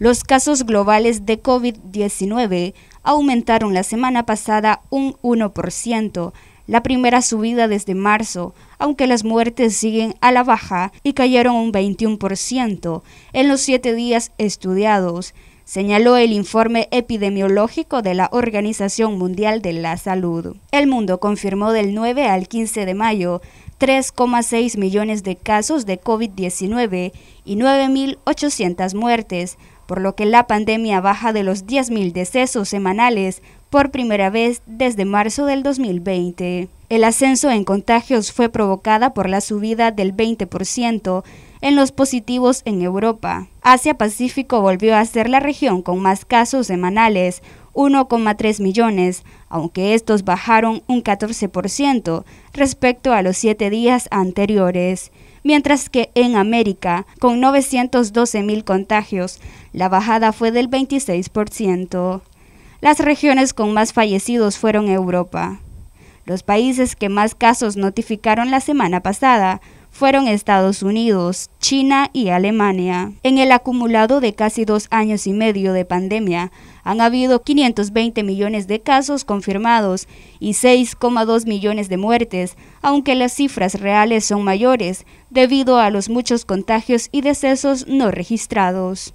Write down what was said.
Los casos globales de COVID-19 aumentaron la semana pasada un 1%, la primera subida desde marzo, aunque las muertes siguen a la baja y cayeron un 21% en los siete días estudiados, señaló el informe epidemiológico de la Organización Mundial de la Salud. El mundo confirmó del 9 al 15 de mayo 3,6 millones de casos de COVID-19 y 9.800 muertes, por lo que la pandemia baja de los 10.000 decesos semanales por primera vez desde marzo del 2020. El ascenso en contagios fue provocada por la subida del 20% en los positivos en Europa. Asia-Pacífico volvió a ser la región con más casos semanales, 1,3 millones, aunque estos bajaron un 14% respecto a los siete días anteriores, mientras que en América, con 912 mil contagios, la bajada fue del 26%. Las regiones con más fallecidos fueron Europa. Los países que más casos notificaron la semana pasada fueron Estados Unidos, China y Alemania. En el acumulado de casi dos años y medio de pandemia, han habido 520 millones de casos confirmados y 6,2 millones de muertes, aunque las cifras reales son mayores debido a los muchos contagios y decesos no registrados.